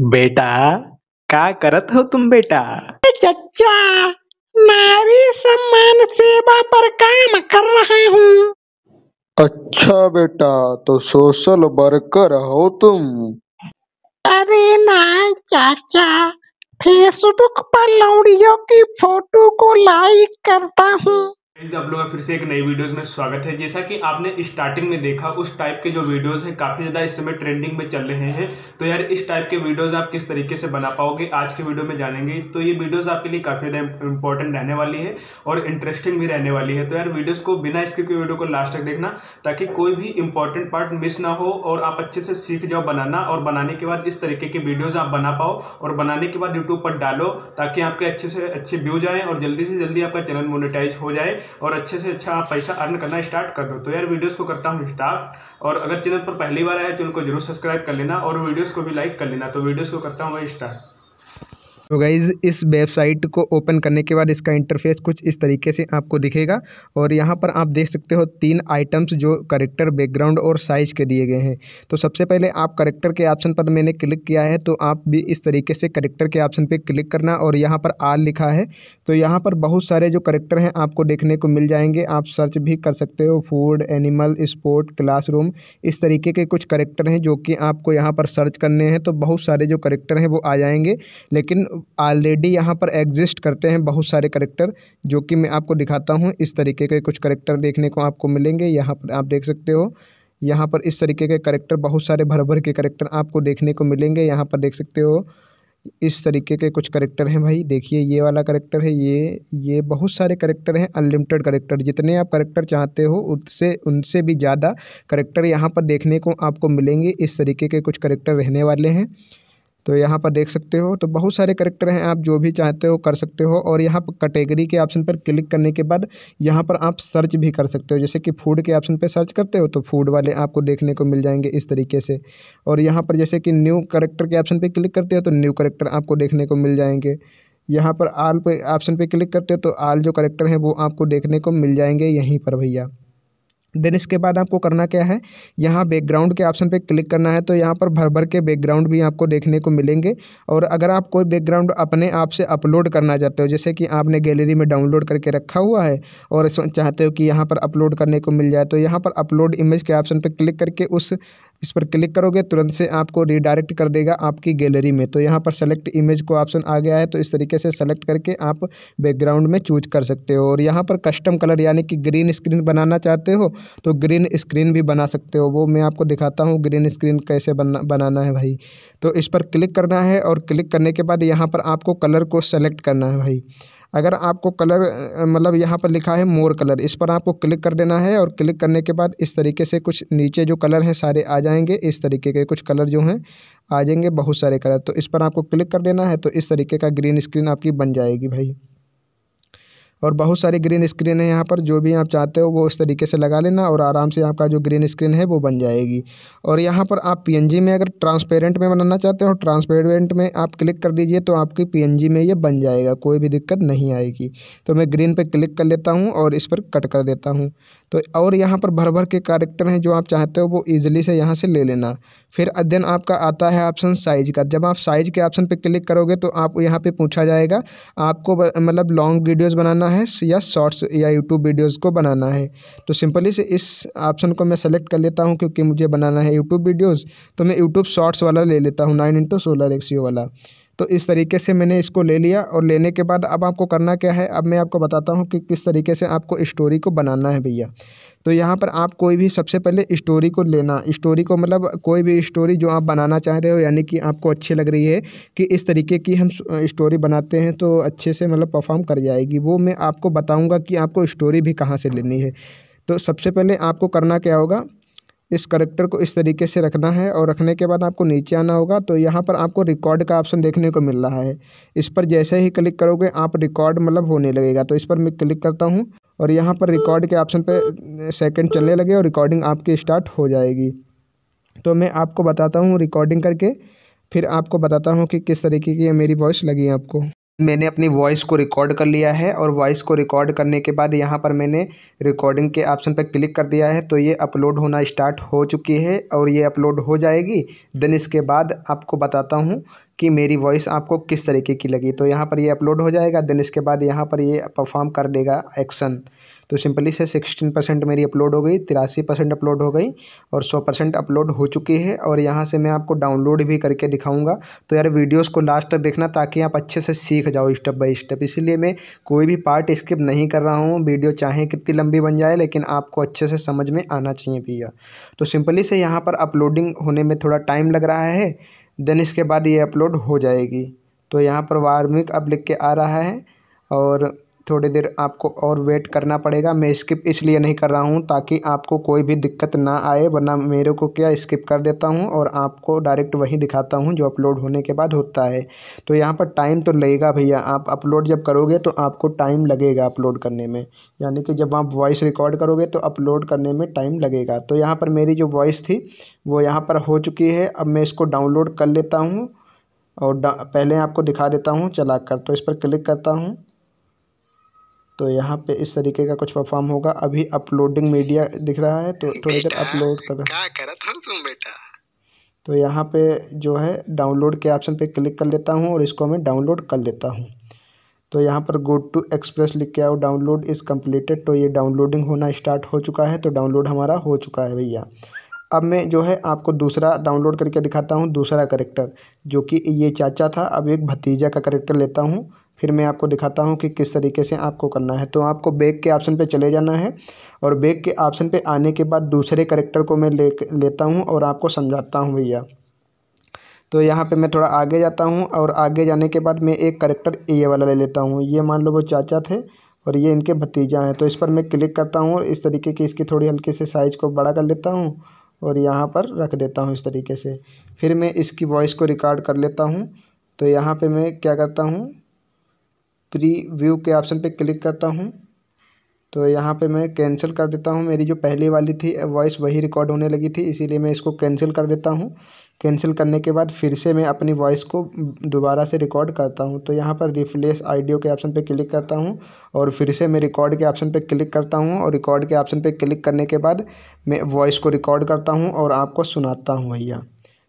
बेटा का करत हो तुम बेटा चचा नारी सम्मान सेवा पर काम कर रहा हूँ अच्छा बेटा तो सोशल वर्कर हो तुम अरे ना चाचा फेसबुक पर लौड़ियों की फोटो को लाइक करता हूँ इस आप लोग का फिर से एक नई वीडियोस में स्वागत है जैसा कि आपने स्टार्टिंग में देखा उस टाइप के जो वीडियोस हैं काफ़ी ज़्यादा इस समय ट्रेंडिंग में चल रहे हैं तो यार इस टाइप के वीडियोस आप किस तरीके से बना पाओगे आज के वीडियो में जानेंगे तो ये वीडियोस आपके लिए काफ़ी ज़्यादा इंपॉर्टेंट रहने वाली है और इंटरेस्टिंग भी रहने वाली है तो यार वीडियोज़ को बिना स्क्रिप्ट के वीडियो को लास्ट तक देखना ताकि कोई भी इंपॉर्टेंट पार्ट मिस ना हो और आप अच्छे से सीख जाओ बनाना और बनाने के बाद इस तरीके के वीडियोज़ आप बना पाओ और बनाने के बाद यूट्यूब पर डालो ताकि आपके अच्छे से अच्छे व्यूज आएँ और जल्दी से जल्दी आपका चैनल मोनिटाइज हो जाए और अच्छे से अच्छा पैसा अर्न करना स्टार्ट कर दो तो यार वीडियोस को करता हूँ स्टार्ट और अगर चैनल पर पहली बार आया तो उनको जरूर सब्सक्राइब कर लेना और वीडियोस को भी लाइक कर लेना तो वीडियोस को करता हूँ मैं स्टार्ट तो गाइज़ इस वेबसाइट को ओपन करने के बाद इसका इंटरफेस कुछ इस तरीके से आपको दिखेगा और यहाँ पर आप देख सकते हो तीन आइटम्स जो करेक्टर बैकग्राउंड और साइज़ के दिए गए हैं तो सबसे पहले आप करेक्टर के ऑप्शन पर मैंने क्लिक किया है तो आप भी इस तरीके से करेक्टर के ऑप्शन पर क्लिक करना और यहाँ पर आल लिखा है तो यहाँ पर बहुत सारे जो करेक्टर हैं आपको देखने को मिल जाएंगे आप सर्च भी कर सकते हो फूड एनिमल स्पोर्ट क्लास इस तरीके के कुछ करेक्टर हैं जो कि आपको यहाँ पर सर्च करने हैं तो बहुत सारे जो करेक्टर हैं वो आ जाएंगे लेकिन ऑलरेडी यहाँ पर एग्जिस्ट करते हैं बहुत सारे करेक्टर जो कि मैं आपको दिखाता हूँ इस तरीके के कुछ करेक्टर देखने को आपको मिलेंगे यहाँ पर आप देख सकते हो यहाँ पर इस तरीके के करेक्टर बहुत सारे भर भर के करेक्टर आपको देखने को मिलेंगे यहाँ पर देख सकते हो इस तरीके के कुछ करेक्टर हैं भाई देखिए ये वाला करेक्टर है ये ये बहुत सारे करेक्टर हैं अनलिमिटेड करेक्टर जितने आप करेक्टर चाहते हो उससे उनसे भी ज़्यादा करेक्टर यहाँ पर देखने को आपको मिलेंगे इस तरीके के कुछ करेक्टर रहने वाले हैं तो यहाँ पर देख सकते हो तो बहुत सारे करेक्टर हैं आप जो भी चाहते हो कर सकते हो और यहाँ पर कैटेगरी के ऑप्शन पर क्लिक करने के बाद यहाँ पर आप सर्च भी कर सकते हो जैसे कि फूड के ऑप्शन पर सर्च करते हो तो फूड वाले आपको देखने को मिल जाएंगे इस तरीके से और यहाँ पर जैसे कि न्यू करेक्टर के ऑप्शन पर क्लिक करते हो तो न्यू करेक्टर आपको देखने को मिल जाएंगे यहाँ पर आल पे ऑप्शन पे क्लिक करते हो तो आल जो करेक्टर हैं वो आपको देखने को मिल जाएंगे यहीं पर भैया देन इसके बाद आपको करना क्या है यहाँ बैकग्राउंड के ऑप्शन पे क्लिक करना है तो यहाँ पर भर भर के बैकग्राउंड भी आपको देखने को मिलेंगे और अगर आप कोई बैकग्राउंड अपने आप से अपलोड करना चाहते हो जैसे कि आपने गैलरी में डाउनलोड करके रखा हुआ है और चाहते हो कि यहाँ पर अपलोड करने को मिल जाए तो यहाँ पर अपलोड इमेज के ऑप्शन पर क्लिक करके उस इस पर क्लिक करोगे तुरंत से आपको रिडायरेक्ट कर देगा आपकी गैलरी में तो यहाँ पर सेलेक्ट इमेज को ऑप्शन आ गया है तो इस तरीके से सेलेक्ट करके आप बैकग्राउंड में चूज कर सकते हो और यहाँ पर कस्टम कलर यानी कि ग्रीन स्क्रीन बनाना चाहते हो तो ग्रीन स्क्रीन भी बना सकते हो वो मैं आपको दिखाता हूँ ग्रीन स्क्रीन कैसे बनना बनाना है भाई तो इस पर क्लिक करना है और क्लिक करने के बाद यहाँ पर आपको कलर को सेलेक्ट करना है भाई अगर आपको कलर मतलब यहाँ पर लिखा है मोर कलर इस पर आपको क्लिक कर देना है और क्लिक करने के बाद इस तरीके से कुछ नीचे जो कलर हैं सारे आ जाएंगे इस तरीके के कुछ कलर जो हैं आ जाएंगे बहुत सारे कलर तो इस पर आपको क्लिक कर देना है तो इस तरीके का ग्रीन स्क्रीन आपकी बन जाएगी भाई और बहुत सारी ग्रीन स्क्रीन है यहाँ पर जो भी आप चाहते हो वो इस तरीके से लगा लेना और आराम से आपका जो ग्रीन स्क्रीन है वो बन जाएगी और यहाँ पर आप पी में अगर ट्रांसपेरेंट में बनाना चाहते हो ट्रांसपेरेंट में आप क्लिक कर दीजिए तो आपकी पी में ये बन जाएगा कोई भी दिक्कत नहीं आएगी तो मैं ग्रीन पर क्लिक कर लेता हूँ और इस पर कट कर देता हूँ तो और यहाँ पर भर भर के कैरेक्टर हैं जो आप चाहते हो वो ईजिली से यहाँ से ले लेना फिर अध्ययन आपका आता है ऑप्शन साइज का जब आप साइज के ऑप्शन पर क्लिक करोगे तो आप यहाँ पर पूछा जाएगा आपको मतलब लॉन्ग वीडियोज़ बनाना करना है या शॉर्ट्स या यूट्यूब वीडियोस को बनाना है तो सिंपली से इस ऑप्शन को मैं सेलेक्ट कर लेता हूँ क्योंकि मुझे बनाना है यूट्यूब वीडियोस तो मैं यूट्यूब शॉर्ट्स वाला ले लेता हूँ नाइन इंटू सोलर एक्सी वाला तो इस तरीके से मैंने इसको ले लिया और लेने के बाद अब आपको करना क्या है अब मैं आपको बताता हूँ कि किस तरीके से आपको स्टोरी को बनाना है भैया तो यहाँ पर आप कोई भी सबसे पहले स्टोरी को लेना स्टोरी को मतलब कोई भी स्टोरी जो आप बनाना चाह रहे हो यानी कि आपको अच्छी लग रही है कि इस तरीके की हम स्टोरी बनाते हैं तो अच्छे से मतलब परफॉर्म कर जाएगी वो मैं आपको बताऊँगा कि आपको स्टोरी भी कहाँ से लेनी है तो सबसे पहले आपको करना क्या होगा इस करेक्टर को इस तरीके से रखना है और रखने के बाद आपको नीचे आना होगा तो यहाँ पर आपको रिकॉर्ड का ऑप्शन देखने को मिल रहा है इस पर जैसे ही क्लिक करोगे आप रिकॉर्ड मतलब होने लगेगा तो इस पर मैं क्लिक करता हूँ और यहाँ पर रिकॉर्ड के ऑप्शन पर सेकेंड चलने लगे और रिकॉर्डिंग आपकी स्टार्ट हो जाएगी तो मैं आपको बताता हूँ रिकॉर्डिंग करके फिर आपको बताता हूँ कि किस तरीके की मेरी वॉइस लगी आपको मैंने अपनी वॉइस को रिकॉर्ड कर लिया है और वॉइस को रिकॉर्ड करने के बाद यहाँ पर मैंने रिकॉर्डिंग के ऑप्शन पर क्लिक कर दिया है तो ये अपलोड होना स्टार्ट हो चुकी है और ये अपलोड हो जाएगी देन इसके बाद आपको बताता हूँ कि मेरी वॉइस आपको किस तरीके की लगी तो यहाँ पर ये अपलोड हो जाएगा देन इसके बाद यहाँ पर ये परफॉर्म कर देगा एक्शन तो सिंपली से सिक्सटीन परसेंट मेरी अपलोड हो गई तिरासी परसेंट अपलोड हो गई और सौ परसेंट अपलोड हो चुकी है और यहाँ से मैं आपको डाउनलोड भी करके दिखाऊंगा तो यार वीडियोस को लास्ट तक देखना ताकि आप अच्छे से सीख जाओ स्टेप बाय स्टेप इसीलिए मैं कोई भी पार्ट स्किप नहीं कर रहा हूँ वीडियो चाहे कितनी लंबी बन जाए लेकिन आपको अच्छे से समझ में आना चाहिए भैया तो सिंपली से यहाँ पर अपलोडिंग होने में थोड़ा टाइम लग रहा है देन इसके बाद ये अपलोड हो जाएगी तो यहाँ पर वार्मिक अब लिख के आ रहा है और थोड़ी देर आपको और वेट करना पड़ेगा मैं स्किप इसलिए नहीं कर रहा हूँ ताकि आपको कोई भी दिक्कत ना आए वरना मेरे को क्या स्किप कर देता हूँ और आपको डायरेक्ट वही दिखाता हूँ जो अपलोड होने के बाद होता है तो यहाँ पर टाइम तो लगेगा भैया आप अपलोड जब करोगे तो आपको टाइम लगेगा अपलोड करने में यानी कि जब आप वॉइस रिकॉर्ड करोगे तो अपलोड करने में टाइम लगेगा तो यहाँ पर मेरी जो वॉइस थी वो यहाँ पर हो चुकी है अब मैं इसको डाउनलोड कर लेता हूँ और पहले आपको दिखा देता हूँ चला कर तो इस पर क्लिक करता हूँ तो यहाँ पे इस तरीके का कुछ परफॉर्म होगा अभी अपलोडिंग मीडिया दिख रहा है तो थोड़ी देर अपलोड कर रहा है तो यहाँ पे जो है डाउनलोड के ऑप्शन पे क्लिक कर लेता हूँ और इसको मैं डाउनलोड कर लेता हूँ तो यहाँ पर गो टू एक्सप्रेस लिख के आओ डाउनलोड इज़ कम्प्लीटेड तो ये डाउनलोडिंग होना स्टार्ट हो चुका है तो डाउनलोड हमारा हो चुका है भैया अब मैं जो है आपको दूसरा डाउनलोड करके दिखाता हूँ दूसरा करेक्टर जो कि ये चाचा था अब एक भतीजा का करेक्टर लेता हूँ फिर मैं आपको दिखाता हूँ कि किस तरीके से आपको करना है तो आपको बैक के ऑप्शन पे चले जाना है और बैक के ऑप्शन पे आने के बाद दूसरे करेक्टर को मैं ले लेता हूँ और आपको समझाता हूँ भैया तो यहाँ पे मैं थोड़ा आगे जाता हूँ और आगे जाने के बाद मैं एक करेक्टर ये वाला ले लेता हूँ ये मान लो वो चाचा थे और ये इनके भतीजा हैं तो इस पर मैं क्लिक करता हूँ और इस तरीके की इसकी थोड़ी हल्के से साइज़ को बड़ा कर लेता हूँ और यहाँ पर रख देता हूँ इस तरीके से फिर मैं इसकी वॉइस को रिकॉर्ड कर लेता हूँ तो यहाँ पे मैं क्या करता हूँ प्री व्यू के ऑप्शन पे क्लिक करता हूँ तो यहाँ पे मैं कैंसिल कर देता हूँ मेरी जो पहली वाली थी वॉइस वही रिकॉर्ड होने लगी थी इसीलिए मैं इसको कैंसिल कर देता हूँ कैंसिल करने के बाद फिर से मैं अपनी वॉइस को दोबारा से रिकॉर्ड करता हूँ तो यहाँ पर रिफ्लेस आइडियो के ऑप्शन पे क्लिक करता हूँ और फिर से मैं रिकॉर्ड के ऑप्शन पे क्लिक करता हूँ और रिकॉर्ड के ऑप्शन पे क्लिक करने के बाद मैं वॉइस को रिकॉर्ड करता हूँ और आपको सुनाता हूँ भैया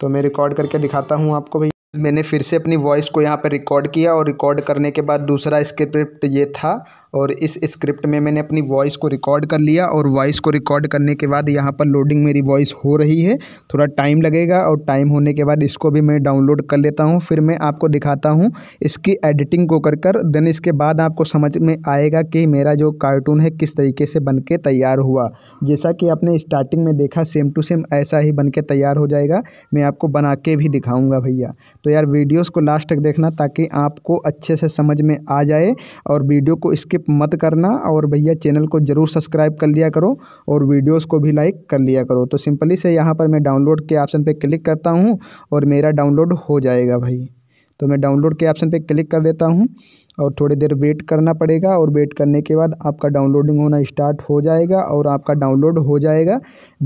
तो मैं रिकॉर्ड करके दिखाता हूँ आपको भैया मैंने फिर से अपनी वॉइस को यहाँ पर रिकॉर्ड किया और रिकॉर्ड करने के बाद दूसरा स्क्रिप्ट ये था और इस स्क्रिप्ट में मैंने अपनी वॉइस को रिकॉर्ड कर लिया और वॉइस को रिकॉर्ड करने के बाद यहाँ पर लोडिंग मेरी वॉइस हो रही है थोड़ा टाइम लगेगा और टाइम होने के बाद इसको भी मैं डाउनलोड कर लेता हूँ फिर मैं आपको दिखाता हूँ इसकी एडिटिंग को कर कर देन इसके बाद आपको समझ में आएगा कि मेरा जो कार्टून है किस तरीके से बन के तैयार हुआ जैसा कि आपने स्टार्टिंग में देखा सेम टू सेम ऐसा ही बन के तैयार हो जाएगा मैं आपको बना के भी दिखाऊँगा भैया तो यार वीडियोस को लास्ट तक देखना ताकि आपको अच्छे से समझ में आ जाए और वीडियो को स्किप मत करना और भैया चैनल को ज़रूर सब्सक्राइब कर लिया करो और वीडियोस को भी लाइक कर लिया करो तो सिंपली से यहाँ पर मैं डाउनलोड के ऑप्शन पर क्लिक करता हूँ और मेरा डाउनलोड हो जाएगा भाई तो मैं डाउनलोड के ऑप्शन पे क्लिक कर देता हूँ और थोड़ी देर वेट करना पड़ेगा और वेट करने के बाद आपका डाउनलोडिंग होना स्टार्ट हो जाएगा और आपका डाउनलोड हो जाएगा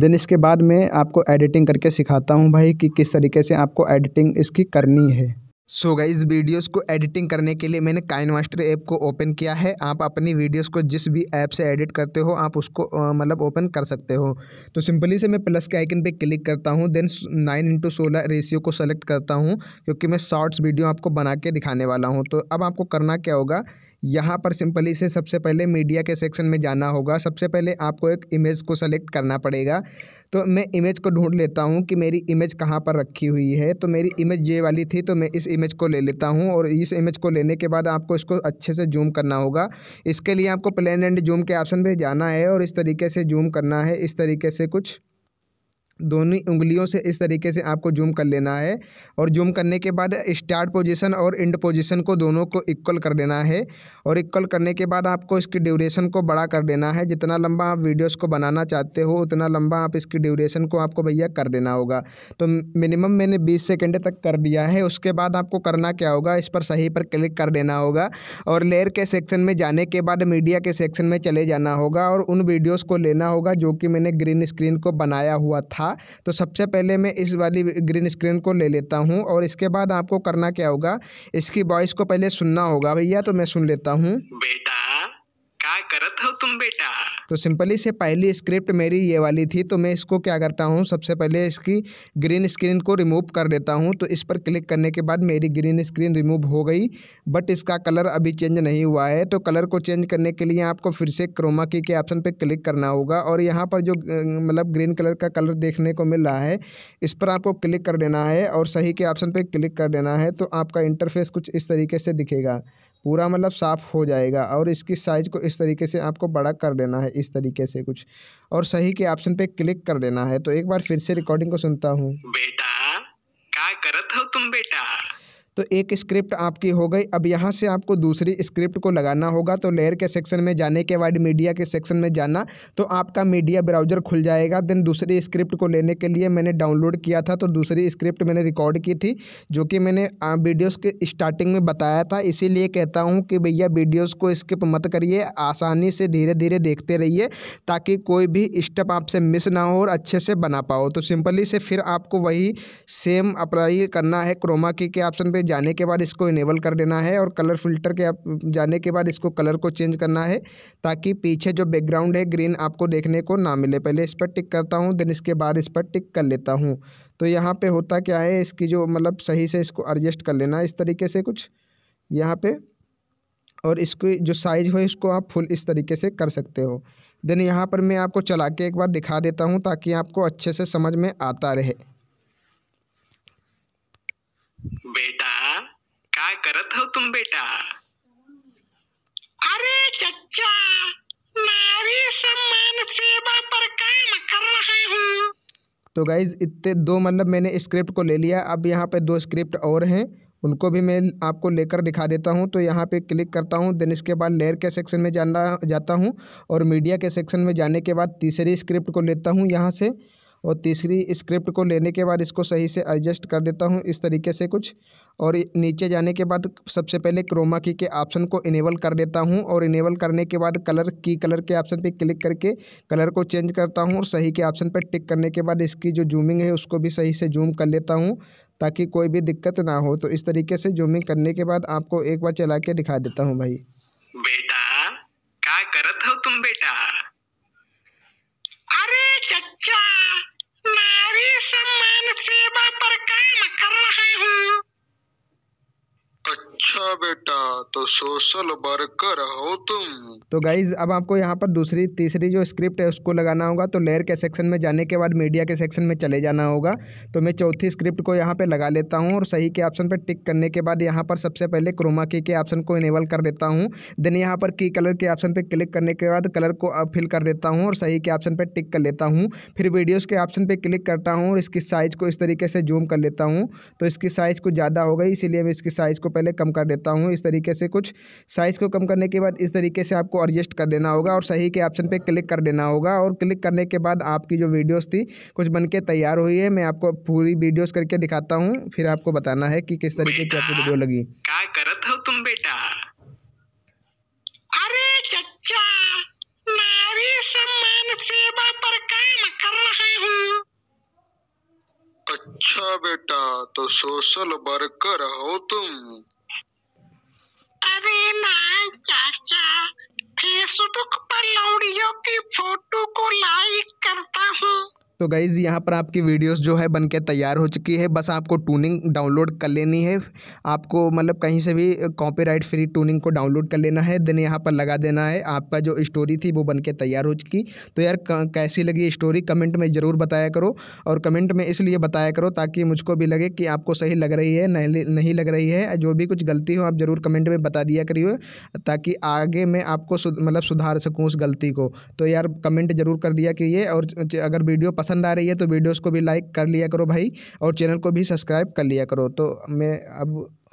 देन इसके बाद मैं आपको एडिटिंग करके सिखाता हूँ भाई कि किस तरीके से आपको एडिटिंग इसकी करनी है सो so इस वीडियोस को एडिटिंग करने के लिए मैंने काइन मास्टर ऐप को ओपन किया है आप अपनी वीडियोस को जिस भी ऐप से एडिट करते हो आप उसको मतलब ओपन कर सकते हो तो सिंपली से मैं प्लस के आइकन पे क्लिक करता हूँ देन नाइन इंटू सोलह रेशियो को सेलेक्ट करता हूँ क्योंकि मैं शॉर्ट्स वीडियो आपको बना के दिखाने वाला हूँ तो अब आपको करना क्या होगा यहाँ पर सिंपली से सबसे पहले मीडिया के सेक्शन में जाना होगा सबसे पहले आपको एक इमेज को सेलेक्ट करना पड़ेगा तो मैं इमेज को ढूंढ लेता हूँ कि मेरी इमेज कहाँ पर रखी हुई है तो मेरी इमेज ये वाली थी तो मैं इस इमेज को ले लेता हूँ और इस इमेज को लेने के बाद आपको इसको अच्छे से जूम करना होगा इसके लिए आपको प्लेन एंड जूम के ऑप्शन पर जाना है और इस तरीके से जूम करना है इस तरीके से कुछ दोनों उंगलियों से इस तरीके से आपको जूम कर लेना है और जूम करने के बाद स्टार्ट पोजीशन और एंड पोजीशन को दोनों को इक्वल कर देना है और इक्वल करने के बाद आपको इसकी ड्यूरेशन को बड़ा कर देना है जितना लंबा आप वीडियोस को बनाना चाहते हो उतना लंबा आप इसकी ड्यूरेशन को आपको भैया कर देना होगा तो मिनिमम मैंने बीस सेकेंड तक कर दिया है उसके बाद आपको करना क्या होगा इस पर सही पर क्लिक कर देना होगा और लेयर के सेक्शन में जाने के बाद मीडिया के सेक्शन में चले जाना होगा और उन वीडियोज़ को लेना होगा जो कि मैंने ग्रीन स्क्रीन को बनाया हुआ था था तो सबसे पहले मैं इस वाली ग्रीन स्क्रीन को ले लेता हूँ और इसके बाद आपको करना क्या होगा इसकी वॉइस को पहले सुनना होगा भैया तो मैं सुन लेता हूँ बेटा करत हो तुम बेटा तो सिंपली से पहली स्क्रिप्ट मेरी ये वाली थी तो मैं इसको क्या करता हूँ सबसे पहले इसकी ग्रीन स्क्रीन को रिमूव कर देता हूँ तो इस पर क्लिक करने के बाद मेरी ग्रीन स्क्रीन रिमूव हो गई बट इसका कलर अभी चेंज नहीं हुआ है तो कलर को चेंज करने के लिए आपको फिर से क्रोमा की के ऑप्शन पर क्लिक करना होगा और यहाँ पर जो मतलब ग्रीन कलर का कलर देखने को मिल रहा है इस पर आपको क्लिक कर देना है और सही के ऑप्शन पर क्लिक कर देना है तो आपका इंटरफेस कुछ इस तरीके से दिखेगा पूरा मतलब साफ़ हो जाएगा और इसकी साइज़ को इस तरीके से आपको बड़ा कर लेना है इस तरीके से कुछ और सही के ऑप्शन पे क्लिक कर लेना है तो एक बार फिर से रिकॉर्डिंग को सुनता हूँ बेटा तो एक स्क्रिप्ट आपकी हो गई अब यहाँ से आपको दूसरी स्क्रिप्ट को लगाना होगा तो लेयर के सेक्शन में जाने के बाद मीडिया के सेक्शन में जाना तो आपका मीडिया ब्राउजर खुल जाएगा देन दूसरी स्क्रिप्ट को लेने के लिए मैंने डाउनलोड किया था तो दूसरी स्क्रिप्ट मैंने रिकॉर्ड की थी जो कि मैंने वीडियोज़ के स्टार्टिंग में बताया था इसीलिए कहता हूँ कि भैया वीडियोज़ को स्किप मत करिए आसानी से धीरे धीरे देखते रहिए ताकि कोई भी स्टेप आपसे मिस ना हो और अच्छे से बना पाओ तो सिंपली से फिर आपको वही सेम अप्लाई करना है क्रोमा की के ऑप्शन पर जाने के बाद इसको इनेबल कर देना है और कलर फिल्टर के आप जाने के बाद इसको कलर को चेंज करना है ताकि पीछे जो बैकग्राउंड है ग्रीन आपको देखने को ना मिले पहले इस पर टिक करता हूँ देन इसके बाद इस पर टिक कर लेता हूँ तो यहाँ पर होता क्या है इसकी जो मतलब सही से इसको एडजस्ट कर लेना इस तरीके से कुछ यहाँ पर और इसकी जो साइज़ हो इसको आप फुल इस तरीके से कर सकते हो देन यहाँ पर मैं आपको चला के एक बार दिखा देता हूँ ताकि आपको अच्छे से समझ में आता रहे बेटा क्या करत हो तुम बेटा अरे चचा नारी सम्मान सेवा पर काम कर रहा हूँ तो गाइज इतने दो मतलब मैंने स्क्रिप्ट को ले लिया अब यहाँ पे दो स्क्रिप्ट और हैं उनको भी मैं आपको लेकर दिखा देता हूँ तो यहाँ पे क्लिक करता हूँ देन इसके बाद लेयर के सेक्शन में जाना जाता हूँ और मीडिया के सेक्शन में जाने के बाद तीसरी स्क्रिप्ट को लेता हूँ यहाँ से और तीसरी स्क्रिप्ट को लेने के बाद इसको सही से एडजस्ट कर देता हूँ इस तरीके से कुछ और नीचे जाने के बाद सबसे पहले क्रोमा की के ऑप्शन को इनेबल कर देता हूँ और इनेबल करने के बाद कलर की कलर के ऑप्शन पे क्लिक करके कलर को चेंज करता हूँ और सही के ऑप्शन पर टिक करने के बाद इसकी जो जूमिंग है उसको भी सही से जूम कर लेता हूँ ताकि कोई भी दिक्कत ना हो तो इस तरीके से जूमिंग करने के बाद आपको एक बार चला के दिखा देता हूँ भाई बेटा क्या करत हो तुम बेटा सम्मान सेवा पर काम कर रहा हूँ अच्छा बेटा तो सोशल वर्कर हो तुम तो गाइज अब आपको यहाँ पर दूसरी तीसरी जो स्क्रिप्ट है उसको लगाना होगा तो लेयर के सेक्शन में जाने के बाद मीडिया के सेक्शन में चले जाना होगा तो मैं चौथी स्क्रिप्ट को यहाँ पे लगा लेता हूँ और सही के ऑप्शन पर टिक करने के बाद यहाँ पर सबसे पहले क्रोमा की के ऑप्शन को इनेबल कर देता हूँ देन यहाँ पर की कलर के ऑप्शन पर क्लिक करने के बाद कलर को फिल कर देता हूँ और सही के ऑप्शन पर टिक कर लेता हूँ फिर वीडियोज़ के ऑप्शन पर क्लिक करता हूँ और इसकी साइज़ को इस तरीके से जूम कर लेता हूँ तो इसकी साइज़ कुछ ज़्यादा हो गई इसीलिए मैं इसकी साइज़ को पहले कम कर देता हूँ इस तरीके से कुछ साइज़ को कम करने के बाद इस तरीके से आपको एडजस्ट कर देना होगा और सही के ऑप्शन पर क्लिक कर देना होगा और क्लिक करने के बाद आपकी जो वीडियोज़ थी कुछ बन तैयार हुई है मैं आपको पूरी वीडियोज़ करके दिखाता हूँ फिर आपको बताना है कि किस तरीके की आपकी वीडियो लगी अच्छा बेटा तो सोशल वर्कर हो तुम अरे ना चाचा फेसबुक पर लौड़ियों की फोटो को लाइक करता हूँ तो गाइज़ यहाँ पर आपकी वीडियोस जो है बनके तैयार हो चुकी है बस आपको ट्यूनिंग डाउनलोड कर लेनी है आपको मतलब कहीं से भी कॉपीराइट फ्री ट्यूनिंग को डाउनलोड कर लेना है देन यहाँ पर लगा देना है आपका जो स्टोरी थी वो बनके तैयार हो चुकी तो यार कैसी लगी स्टोरी कमेंट में ज़रूर बताया करो और कमेंट में इसलिए बताया करो ताकि मुझको भी लगे कि आपको सही लग रही है नहीं लग रही है जो भी कुछ गलती हो आप ज़रूर कमेंट में बता दिया करिए ताकि आगे मैं आपको मतलब सुधार सकूँ उस गलती को तो यार कमेंट ज़रूर कर दिया करिए और अगर वीडियो पसंद आ रही है तो वीडियोज़ को भी लाइक कर लिया करो भाई और चैनल को भी सब्सक्राइब कर लिया करो तो मैं अब